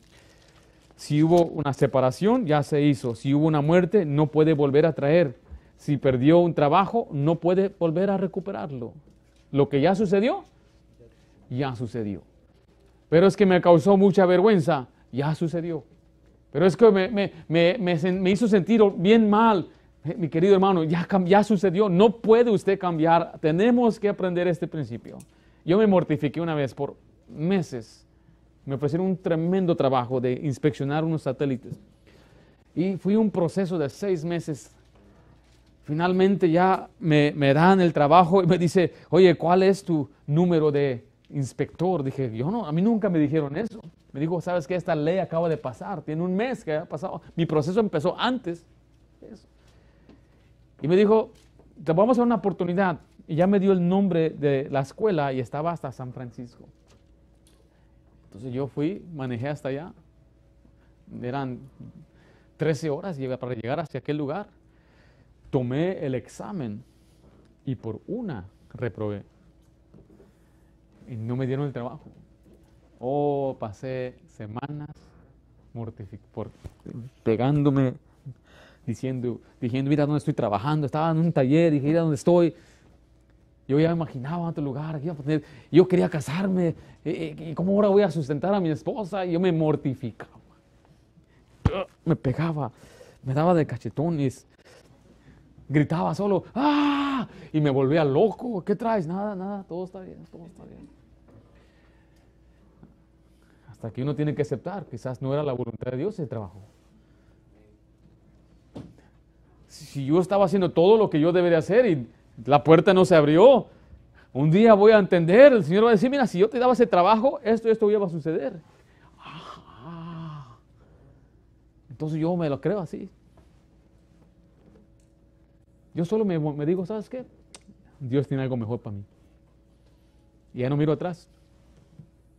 si hubo una separación, ya se hizo. Si hubo una muerte, no puede volver a traer. Si perdió un trabajo, no puede volver a recuperarlo. Lo que ya sucedió, ya sucedió. Pero es que me causó mucha vergüenza, ya sucedió. Pero es que me, hizo sentir bien mal, eh, mi querido hermano, ya, ya sucedió, no puede usted cambiar, tenemos que aprender este principio. Yo me mortifiqué una vez por meses me ofrecieron un tremendo trabajo de inspeccionar unos satélites. Y fui un proceso de seis meses. Finalmente ya me, dan el trabajo y me dice, oye, ¿cuál es tu número de inspector? Dije, yo no, a mí nunca me dijeron eso. Me dijo, ¿sabes qué? Esta ley acaba de pasar, tiene un mes que ha pasado. Mi proceso empezó antes. Eso. Y me dijo, te vamos a dar una oportunidad. Y ya me dio el nombre de la escuela y estaba hasta San Francisco. Entonces yo fui, manejé hasta allá. Eran 13 horas para llegar hacia aquel lugar. Tomé el examen y por una reprobé. Y no me dieron el trabajo. Oh, pasé semanas por, pegándome, diciendo, diciendo, mira dónde estoy trabajando, estaba en un taller, dije, mira dónde estoy, yo ya imaginaba otro lugar, yo quería casarme, eh, eh, ¿y cómo ahora voy a sustentar a mi esposa? Y yo me mortificaba, me pegaba, me daba de cachetones, gritaba solo, ¡ah! Y me volvía loco, ¿qué traes? Nada, nada, todo está bien, todo está bien. Hasta que uno tiene que aceptar, quizás no era la voluntad de Dios el trabajo si yo estaba haciendo todo lo que yo debería hacer y la puerta no se abrió. Un día voy a entender, el Señor va a decir, mira, si yo te daba ese trabajo, esto esto iba a suceder. entonces yo me lo creo así. Yo solo me, me digo, ¿sabes qué? Dios tiene algo mejor para mí. Y ya no miro atrás.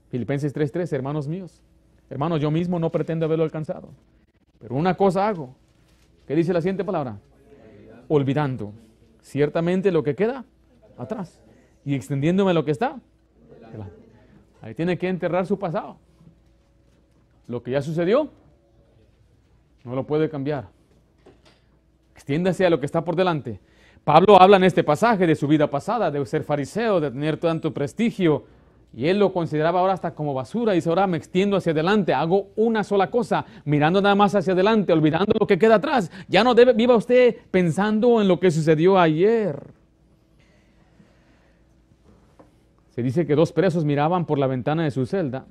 Filipenses 3:3, hermanos míos. Hermanos, yo mismo no pretendo haberlo alcanzado. Pero una cosa hago. ¿Qué dice la siguiente palabra? Olvidando ciertamente lo que queda atrás y extendiéndome lo que está. Ahí tiene que enterrar su pasado. Lo que ya sucedió no lo puede cambiar. Extiéndase a lo que está por delante. Pablo habla en este pasaje de su vida pasada, de ser fariseo, de tener tanto prestigio, y él lo consideraba ahora hasta como basura. Dice, ahora me extiendo hacia adelante, hago una sola cosa, mirando nada más hacia adelante, olvidando lo que queda atrás. Ya no debe, viva usted pensando en lo que sucedió ayer. Se dice que dos presos miraban por la ventana de su celda.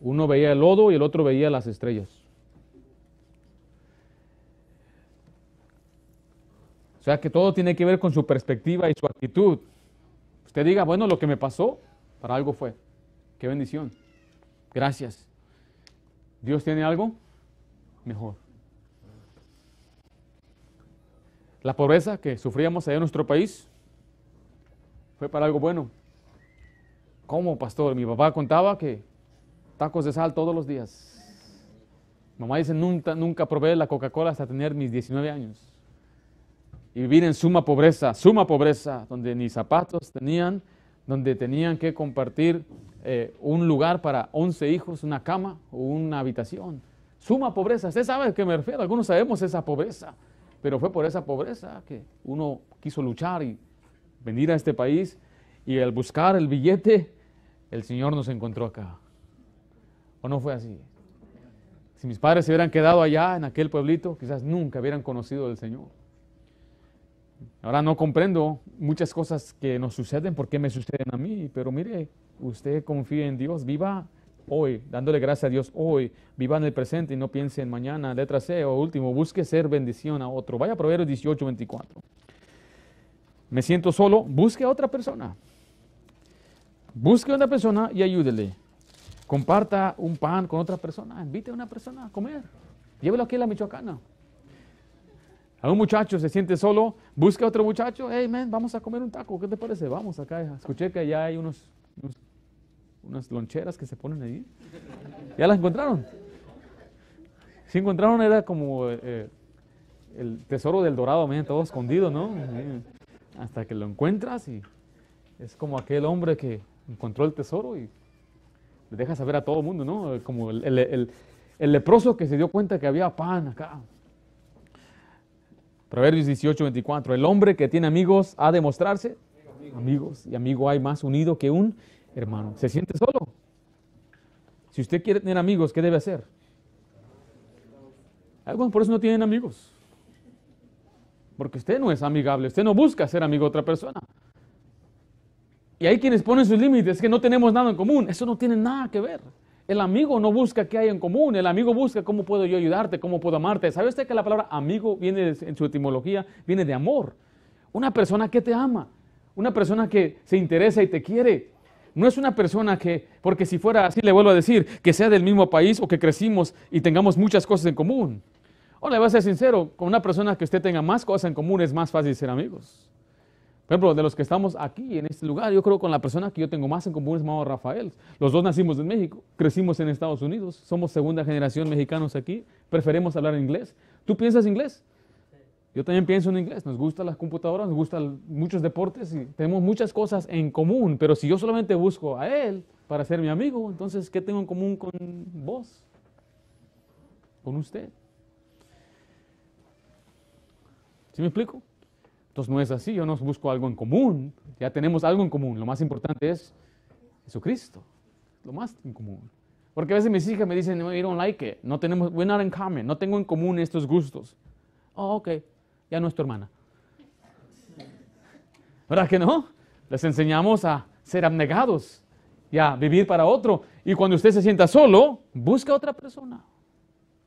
Uno veía el lodo y el otro veía las estrellas. O sea que todo tiene que ver con su perspectiva y su actitud. Usted diga, bueno, lo que me pasó, para algo fue. Qué bendición. Gracias. Dios tiene algo mejor. La pobreza que sufríamos allá en nuestro país fue para algo bueno. ¿Cómo, pastor? Mi papá contaba que tacos de sal todos los días. Mamá dice, nunca, nunca probé la Coca-Cola hasta tener mis 19 años. Y vivir en suma pobreza, suma pobreza, donde ni zapatos tenían, donde tenían que compartir eh, un lugar para 11 hijos, una cama o una habitación. Suma pobreza, usted sabe a qué me refiero, algunos sabemos esa pobreza, pero fue por esa pobreza que uno quiso luchar y venir a este país y al buscar el billete, el Señor nos encontró acá. ¿O no fue así? Si mis padres se hubieran quedado allá en aquel pueblito, quizás nunca hubieran conocido al Señor. Ahora no comprendo muchas cosas que nos suceden, por qué me suceden a mí, pero mire, usted confía en Dios, viva hoy, dándole gracias a Dios hoy, viva en el presente y no piense en mañana, letra C o último, busque ser bendición a otro. Vaya a Proverbios 18, 24. Me siento solo, busque a otra persona. Busque a una persona y ayúdele. Comparta un pan con otra persona, invite a una persona a comer. Llévelo aquí a la Michoacana a un muchacho se siente solo, busca a otro muchacho, hey man, vamos a comer un taco, ¿qué te parece? Vamos acá, escuché que allá hay unos, unas loncheras que se ponen ahí. ¿Ya las encontraron? Si encontraron era como eh, el tesoro del dorado, todo escondido, ¿no? Eh, hasta que lo encuentras y es como aquel hombre que encontró el tesoro y le deja saber a todo el mundo, ¿no? Como el leproso que se dio cuenta que había pan acá. Proverbios 18, 24. El hombre que tiene amigos ha de mostrarse amigos. Y amigo hay más unido que un hermano. ¿Se siente solo? Si usted quiere tener amigos, ¿qué debe hacer? Algunos por eso no tienen amigos. Porque usted no es amigable, usted no busca ser amigo de otra persona. Y hay quienes ponen sus límites, que no tenemos nada en común. Eso no tiene nada que ver. El amigo no busca qué hay en común, el amigo busca cómo puedo yo ayudarte, cómo puedo amarte. ¿Sabe usted que la palabra amigo viene en su etimología, viene de amor? Una persona que te ama, una persona que se interesa y te quiere. No es una persona que, porque si fuera así, le vuelvo a decir, que sea del mismo país o que crecimos y tengamos muchas cosas en común. O le voy a ser sincero, con una persona que usted tenga más cosas en común es más fácil ser amigos. Por ejemplo, de los que estamos aquí, en este lugar, yo creo con la persona que yo tengo más en común es Mauro Rafael. Los dos nacimos en México, crecimos en Estados Unidos, somos segunda generación mexicanos aquí, preferimos hablar inglés. ¿Tú piensas inglés? Yo también pienso en inglés, nos gustan las computadoras, nos gustan muchos deportes y tenemos muchas cosas en común, pero si yo solamente busco a él para ser mi amigo, entonces, ¿qué tengo en común con vos? Con usted. ¿Sí me explico? Entonces no es así, yo no busco algo en común, ya tenemos algo en común, lo más importante es Jesucristo, lo más en común. Porque a veces mis hijas me dicen, no, don't like it, no tenemos, we're not in common, no tengo en común estos gustos. Oh, ok, ya no es tu hermana. ¿Verdad que no? Les enseñamos a ser abnegados y a vivir para otro. Y cuando usted se sienta solo, busca otra persona.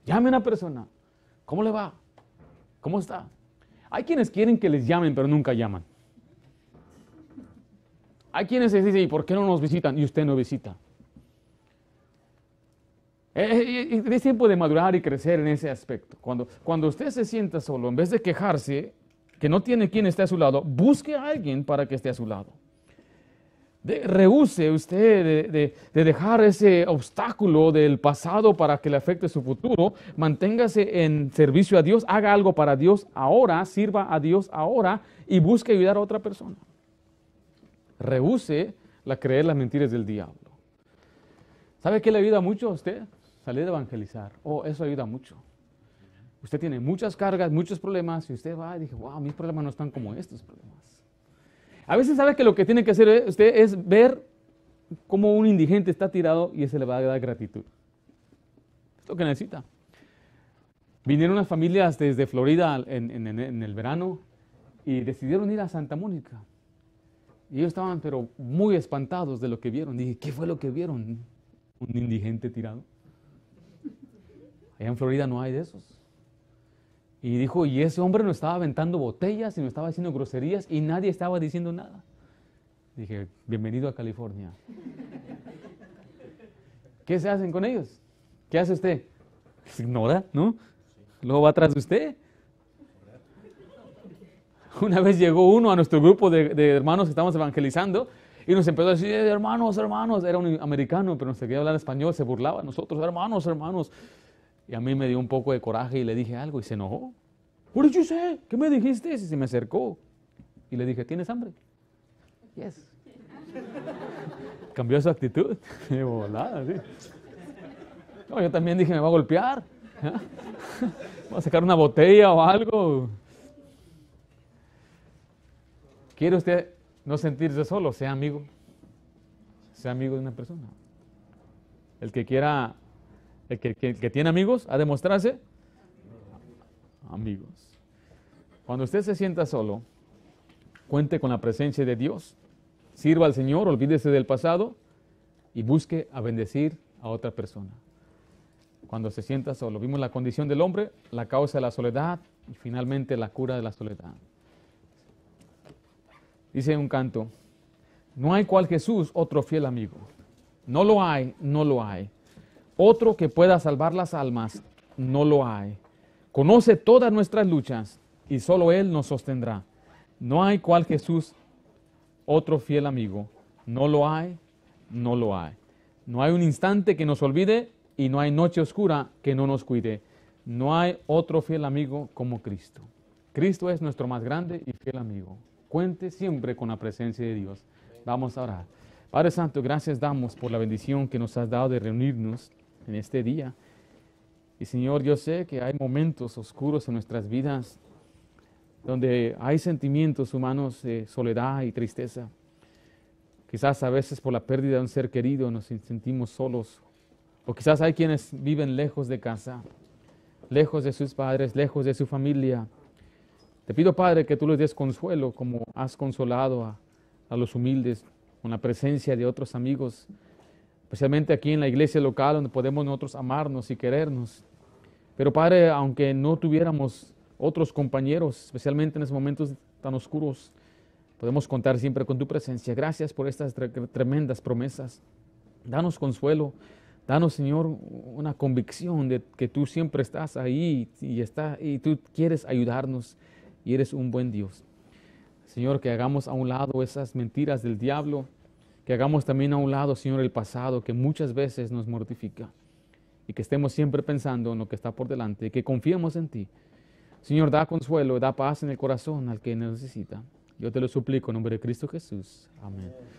Llame a una persona. ¿Cómo le va? ¿Cómo está? Hay quienes quieren que les llamen, pero nunca llaman. Hay quienes dicen, ¿y por qué no nos visitan? Y usted no visita. Eh, eh, es tiempo de madurar y crecer en ese aspecto. Cuando, cuando usted se sienta solo, en vez de quejarse que no tiene quien esté a su lado, busque a alguien para que esté a su lado rehúse usted de, dejar ese obstáculo del pasado para que le afecte su futuro. Manténgase en servicio a Dios, haga algo para Dios ahora, sirva a Dios ahora y busque ayudar a otra persona. Rehúse la creer las mentiras del diablo. ¿Sabe qué le ayuda mucho a usted? Salir a evangelizar. Oh, eso ayuda mucho. Usted tiene muchas cargas, muchos problemas y usted va y dice, wow, mis problemas no están como estos problemas a veces sabe que lo que tiene que hacer eh, usted es ver cómo un indigente está tirado y ese le va a dar gratitud. Esto que necesita. Vinieron unas familias desde Florida en, en el verano y decidieron ir a Santa Mónica. Y ellos estaban pero muy espantados de lo que vieron. Dije, ¿qué fue lo que vieron? Un indigente tirado. Allá en Florida no hay de esos. Y dijo, y ese hombre no estaba aventando botellas y no estaba haciendo groserías y nadie estaba diciendo nada. Dije, bienvenido a California. ¿Qué se hacen con ellos? ¿Qué hace usted? Se ignora, ¿no? Luego va atrás de usted. Una vez llegó uno a nuestro grupo de, de hermanos que estábamos evangelizando y nos empezó a decir, eh, hermanos, hermanos, era un americano, pero nos quería hablar español, se burlaba nosotros, hermanos, hermanos. Y a mí me dio un poco de coraje y le dije algo y se enojó. What did you say? ¿Qué me dijiste? Y se me acercó. Y le dije, ¿tienes hambre? Yes. Cambió su actitud. De volada, sí. yo también dije, me va a golpear. va a sacar una botella o algo. ¿Quiere usted no sentirse solo? Sea amigo. Sea amigo de una persona. El que quiera el que, tiene amigos a demostrarse? amigos. Cuando usted se sienta solo, cuente con la presencia de Dios, sirva al Señor, olvídese del pasado y busque a bendecir a otra persona. Cuando se sienta solo, vimos la condición del hombre, la causa de la soledad y finalmente la cura de la soledad. Dice un canto, no hay cual Jesús otro fiel amigo. No lo hay, no lo hay otro que pueda salvar las almas, no lo hay. Conoce todas nuestras luchas y solo Él nos sostendrá. No hay cual Jesús, otro fiel amigo. No lo hay, no lo hay. No hay un instante que nos olvide y no hay noche oscura que no nos cuide. No hay otro fiel amigo como Cristo. Cristo es nuestro más grande y fiel amigo. Cuente siempre con la presencia de Dios. Vamos a orar. Padre Santo, gracias damos por la bendición que nos has dado de reunirnos en este día. Y Señor, yo sé que hay momentos oscuros en nuestras vidas donde hay sentimientos humanos de soledad y tristeza. Quizás a veces por la pérdida de un ser querido nos sentimos solos. O quizás hay quienes viven lejos de casa, lejos de sus padres, lejos de su familia. Te pido, Padre, que tú les des consuelo como has consolado a, a los humildes con la presencia de otros amigos especialmente aquí en la iglesia local donde podemos nosotros amarnos y querernos. Pero Padre, aunque no tuviéramos otros compañeros, especialmente en esos momentos tan oscuros, podemos contar siempre con tu presencia. Gracias por estas tremendas promesas. Danos consuelo, danos Señor una convicción de que tú siempre estás ahí y, está, y tú quieres ayudarnos y eres un buen Dios. Señor, que hagamos a un lado esas mentiras del diablo que hagamos también a un lado, Señor, el pasado que muchas veces nos mortifica y que estemos siempre pensando en lo que está por delante, y que confiemos en ti. Señor, da consuelo, da paz en el corazón al que necesita. Yo te lo suplico en nombre de Cristo Jesús. Amén.